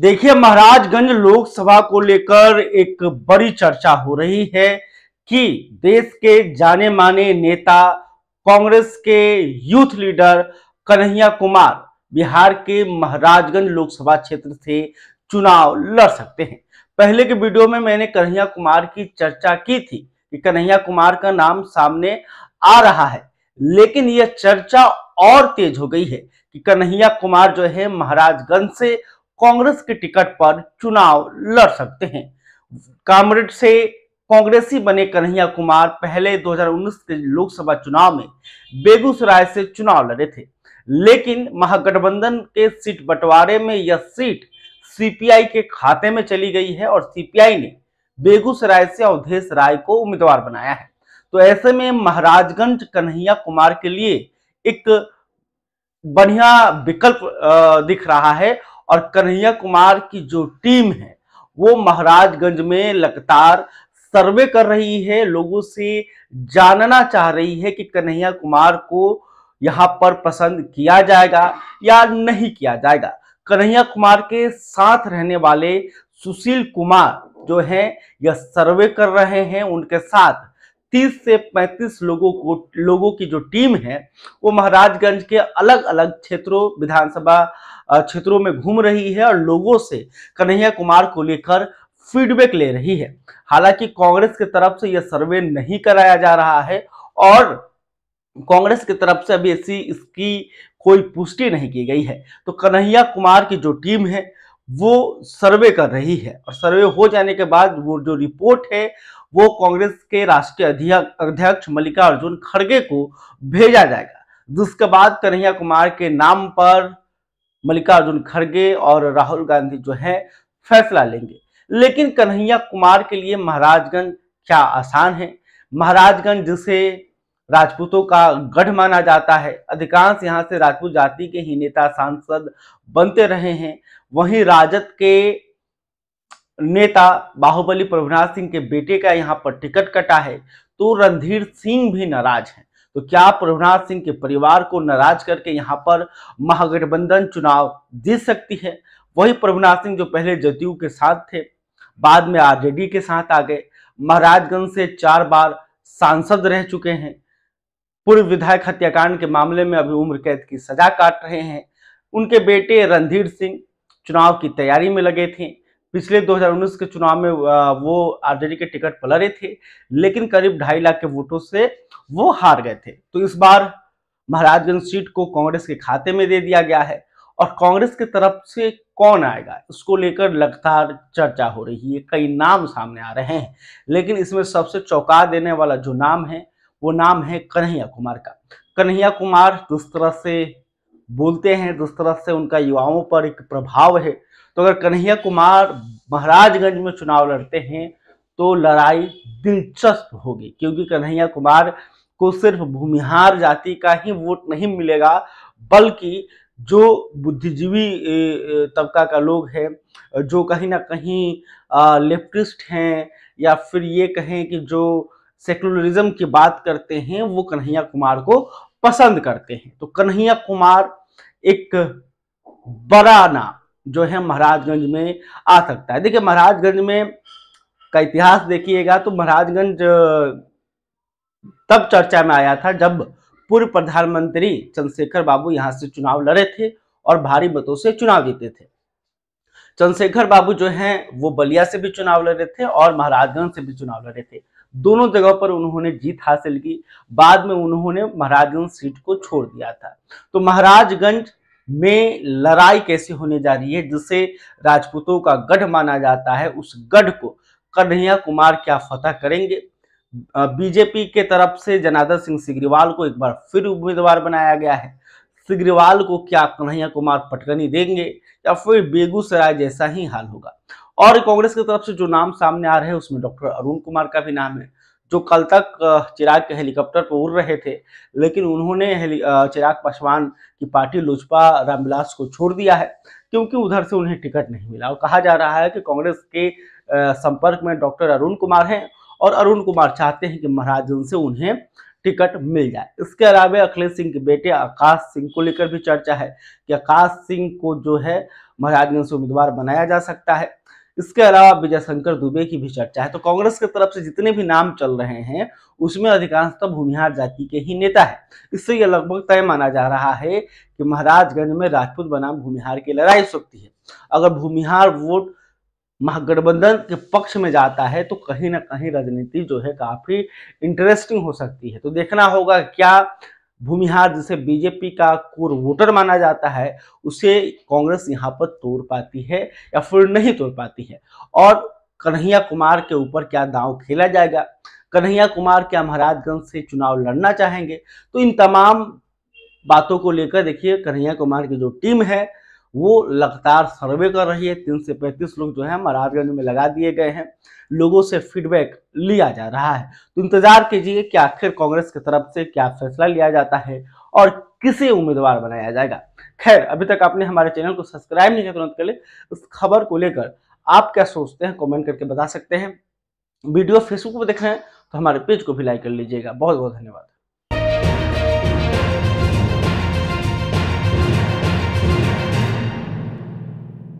देखिए महाराजगंज लोकसभा को लेकर एक बड़ी चर्चा हो रही है कि देश के जाने माने नेता कांग्रेस के यूथ लीडर कन्हैया कुमार बिहार के महाराजगंज लोकसभा क्षेत्र से चुनाव लड़ सकते हैं पहले के वीडियो में मैंने कन्हैया कुमार की चर्चा की थी कि कन्हैया कुमार का नाम सामने आ रहा है लेकिन यह चर्चा और तेज हो गई है कि कन्हैया कुमार जो है महाराजगंज से कांग्रेस के टिकट पर चुनाव लड़ सकते हैं कामरेड से कांग्रेसी बने कन्हैया कुमार पहले 2019 के लोकसभा चुनाव में बेगूसराय से चुनाव लड़े थे लेकिन महागठबंधन के सीट बंटवारे में यह सीट सीपीआई के खाते में चली गई है और सीपीआई ने बेगूसराय से अवधेश राय को उम्मीदवार बनाया है तो ऐसे में महाराजगंज कन्हैया कुमार के लिए एक बढ़िया विकल्प दिख रहा है और कन्हैया कुमार की जो टीम है वो महाराजगंज में लगातार सर्वे कर रही है लोगों से जानना चाह रही है कि कन्हैया कुमार को यहाँ पर पसंद किया जाएगा या नहीं किया जाएगा कन्हैया कुमार के साथ रहने वाले सुशील कुमार जो हैं यह सर्वे कर रहे हैं उनके साथ 30 से 35 लोगों को लोगों की जो टीम है वो महाराजगंज के अलग अलग क्षेत्रों विधानसभा क्षेत्रों में घूम रही है और लोगों से कन्हैया कुमार को लेकर फीडबैक ले रही है हालांकि कांग्रेस की तरफ से यह सर्वे नहीं कराया जा रहा है और कांग्रेस की तरफ से अभी ऐसी इसकी कोई पुष्टि नहीं की गई है तो कन्हैया कुमार की जो टीम है वो सर्वे कर रही है और सर्वे हो जाने के बाद वो जो रिपोर्ट है वो कांग्रेस के राष्ट्रीय अध्यक्ष मल्लिकार्जुन खड़गे को भेजा जाएगा जिसके बाद कन्हैया कुमार के नाम पर मल्लिकार्जुन खड़गे और राहुल गांधी जो है फैसला लेंगे लेकिन कन्हैया कुमार के लिए महाराजगंज क्या आसान है महाराजगंज जिसे राजपूतों का गढ़ माना जाता है अधिकांश यहाँ से राजपूत जाति के ही नेता सांसद बनते रहे हैं वहीं राजद के नेता बाहुबली प्रभुनाथ सिंह के बेटे का यहाँ पर टिकट कटा है तो रणधीर सिंह भी नाराज हैं तो क्या प्रभुनाथ सिंह के परिवार को नाराज करके यहाँ पर महागठबंधन चुनाव जीत सकती है वही प्रभुनाथ सिंह जो पहले जदयू के साथ थे बाद में आरजेडी के साथ आ गए महाराजगंज से चार बार सांसद रह चुके हैं पूर्व विधायक हत्याकांड के मामले में अभी उम्र कैद की सजा काट रहे हैं उनके बेटे रणधीर सिंह चुनाव की तैयारी में लगे थे पिछले 2019 के चुनाव में वो आरजेडी के टिकट पर लड़े थे लेकिन करीब ढाई लाख के वोटों से वो हार गए थे तो इस बार महाराजगंज सीट को कांग्रेस के खाते में दे दिया गया है और कांग्रेस की तरफ से कौन आएगा इसको लेकर लगातार चर्चा हो रही है कई नाम सामने आ रहे हैं लेकिन इसमें सबसे चौंका देने वाला जो नाम है वो नाम है कन्हैया कुमार का कन्हैया कुमार जिस तरह से बोलते हैं जिस तरह से उनका युवाओं पर एक प्रभाव है तो अगर कन्हैया कुमार महाराजगंज में चुनाव लड़ते हैं तो लड़ाई दिलचस्प होगी क्योंकि कन्हैया कुमार को सिर्फ भूमिहार जाति का ही वोट नहीं मिलेगा बल्कि जो बुद्धिजीवी तबका का लोग हैं जो कहीं ना कहीं लेफ्टिस्ट हैं या फिर ये कहें कि जो सेकुलरिज्म की बात करते हैं वो कन्हैया कुमार को पसंद करते हैं तो कन्हैया कुमार एक बड़ा नाम जो है महाराजगंज में आ सकता है देखिए महाराजगंज में का इतिहास देखिएगा तो महाराजगंज तब चर्चा में आया था जब पूर्व प्रधानमंत्री चंद्रशेखर बाबू यहां से चुनाव लड़े थे और भारी मतों से चुनाव जीते थे चंद्रशेखर बाबू जो हैं वो बलिया से भी चुनाव लड़े थे और महाराजगंज से भी चुनाव लड़े थे दोनों जगह पर उन्होंने जीत हासिल की बाद में उन्होंने महाराजगंज सीट को छोड़ दिया था तो महाराजगंज में लड़ाई कैसे होने जा रही है जिसे राजपूतों का गढ़ माना जाता है उस गढ़ को कन्हैया कुमार क्या फतह करेंगे बीजेपी के तरफ से जनार्दन सिंह सिग्रीवाल को एक बार फिर उम्मीदवार बनाया गया है सिग्रीवाल को क्या कन्हैया कुमार पटकनी देंगे या फिर बेगूसराय जैसा ही हाल होगा और कांग्रेस की तरफ से जो नाम सामने आ रहे हैं उसमें डॉक्टर अरुण कुमार का भी नाम है जो कल तक चिराग के हेलीकॉप्टर पर उड़ रहे थे लेकिन उन्होंने चिराग पासवान की पार्टी लोजपा रामविलास को छोड़ दिया है क्योंकि उधर से उन्हें टिकट नहीं मिला और कहा जा रहा है कि कांग्रेस के संपर्क में डॉक्टर अरुण कुमार हैं और अरुण कुमार चाहते हैं कि महाराजगंज से उन्हें टिकट मिल जाए इसके अलावा अखिलेश सिंह के बेटे आकाश सिंह को लेकर भी चर्चा है कि आकाश सिंह को जो है महाराजगंज से उम्मीदवार बनाया जा सकता है इसके अलावा विजय शंकर दुबे की भी चर्चा है तो कांग्रेस की तरफ से जितने भी नाम चल रहे हैं उसमें अधिकांशतः तो भूमिहार जाति के ही नेता है इससे यह लगभग तय माना जा रहा है कि महाराजगंज में राजपूत बनाम भूमिहार की लड़ाई सकती है अगर भूमिहार वोट महागठबंधन के पक्ष में जाता है तो कहीं ना कहीं राजनीति जो है काफी इंटरेस्टिंग हो सकती है तो देखना होगा क्या भूमिहार जिसे बीजेपी का कोर वोटर माना जाता है उसे कांग्रेस यहाँ पर तोड़ पाती है या फिर नहीं तोड़ पाती है और कन्हैया कुमार के ऊपर क्या दांव खेला जाएगा कन्हैया कुमार क्या महाराजगंज से चुनाव लड़ना चाहेंगे तो इन तमाम बातों को लेकर देखिए कन्हैया कुमार की जो टीम है वो लगातार सर्वे कर रही है तीन से पैंतीस लोग जो है महाराजगंज में लगा दिए गए हैं लोगों से फीडबैक लिया जा रहा है तो इंतजार कीजिए कि आखिर कांग्रेस की तरफ से क्या फैसला लिया जाता है और किसे उम्मीदवार बनाया जाएगा खैर अभी तक आपने हमारे चैनल को सब्सक्राइब नहीं किया तो तुरंत कर ले इस खबर को लेकर आप क्या सोचते हैं कॉमेंट करके बता सकते हैं वीडियो फेसबुक पर देख रहे हैं तो हमारे पेज को भी लाइक कर लीजिएगा बहुत बहुत धन्यवाद